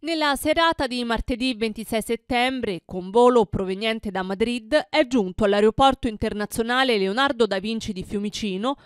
Nella serata di martedì 26 settembre, con volo proveniente da Madrid, è giunto all'aeroporto internazionale Leonardo da Vinci di Fiumicino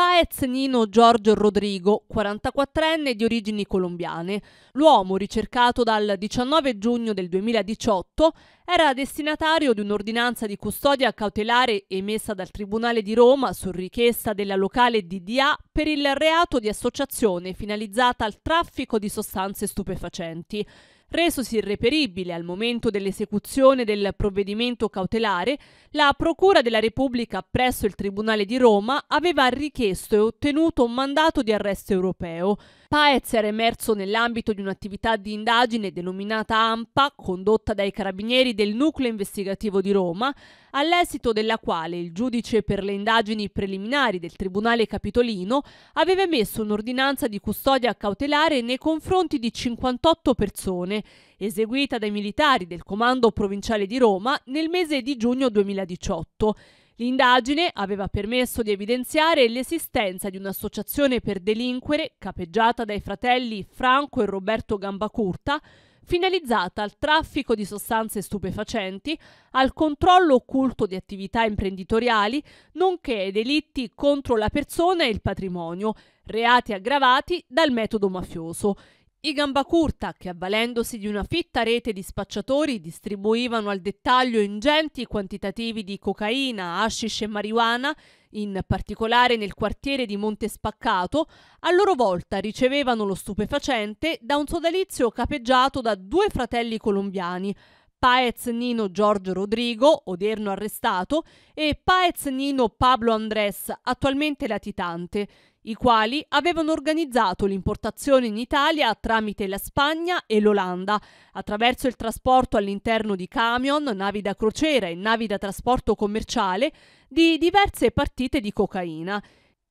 Paez Nino Giorgio Rodrigo, 44enne di origini colombiane. L'uomo, ricercato dal 19 giugno del 2018, era destinatario di un'ordinanza di custodia cautelare emessa dal Tribunale di Roma su richiesta della locale DDA per il reato di associazione finalizzata al traffico di sostanze stupefacenti. Resosi irreperibile al momento dell'esecuzione del provvedimento cautelare, la Procura della Repubblica presso il Tribunale di Roma aveva richiesto e ottenuto un mandato di arresto europeo. Paez era emerso nell'ambito di un'attività di indagine denominata AMPA, condotta dai carabinieri del nucleo investigativo di Roma, all'esito della quale il giudice per le indagini preliminari del Tribunale Capitolino aveva emesso un'ordinanza di custodia cautelare nei confronti di 58 persone eseguita dai militari del Comando Provinciale di Roma nel mese di giugno 2018. L'indagine aveva permesso di evidenziare l'esistenza di un'associazione per delinquere capeggiata dai fratelli Franco e Roberto Gambacurta, finalizzata al traffico di sostanze stupefacenti, al controllo occulto di attività imprenditoriali, nonché ai delitti contro la persona e il patrimonio, reati aggravati dal metodo mafioso. I gambacurta, che avvalendosi di una fitta rete di spacciatori distribuivano al dettaglio ingenti quantitativi di cocaina, hashish e marijuana, in particolare nel quartiere di Monte Spaccato, a loro volta ricevevano lo stupefacente da un sodalizio capeggiato da due fratelli colombiani, Paez Nino Giorgio Rodrigo, odierno arrestato, e Paez Nino Pablo Andrés, attualmente latitante, i quali avevano organizzato l'importazione in Italia tramite la Spagna e l'Olanda, attraverso il trasporto all'interno di camion, navi da crociera e navi da trasporto commerciale di diverse partite di cocaina.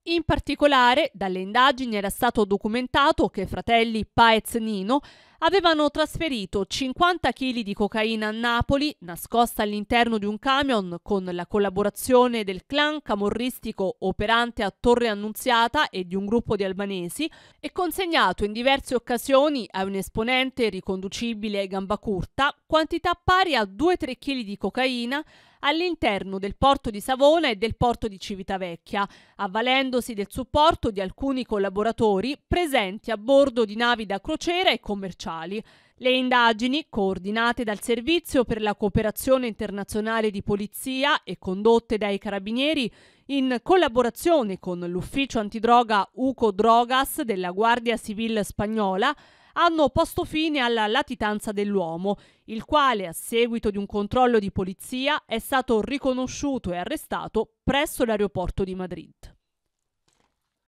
In particolare, dalle indagini era stato documentato che fratelli Paez Nino avevano trasferito 50 kg di cocaina a Napoli, nascosta all'interno di un camion con la collaborazione del clan camorristico operante a Torre Annunziata e di un gruppo di albanesi, e consegnato in diverse occasioni a un esponente riconducibile ai Gambacurta quantità pari a 2-3 kg di cocaina all'interno del porto di Savona e del porto di Civitavecchia, avvalendosi del supporto di alcuni collaboratori presenti a bordo di navi da crociera e commerciali sociali. Le indagini, coordinate dal Servizio per la cooperazione internazionale di polizia e condotte dai carabinieri, in collaborazione con l'ufficio antidroga UCO Drogas della Guardia Civile spagnola, hanno posto fine alla latitanza dell'uomo, il quale a seguito di un controllo di polizia è stato riconosciuto e arrestato presso l'aeroporto di Madrid.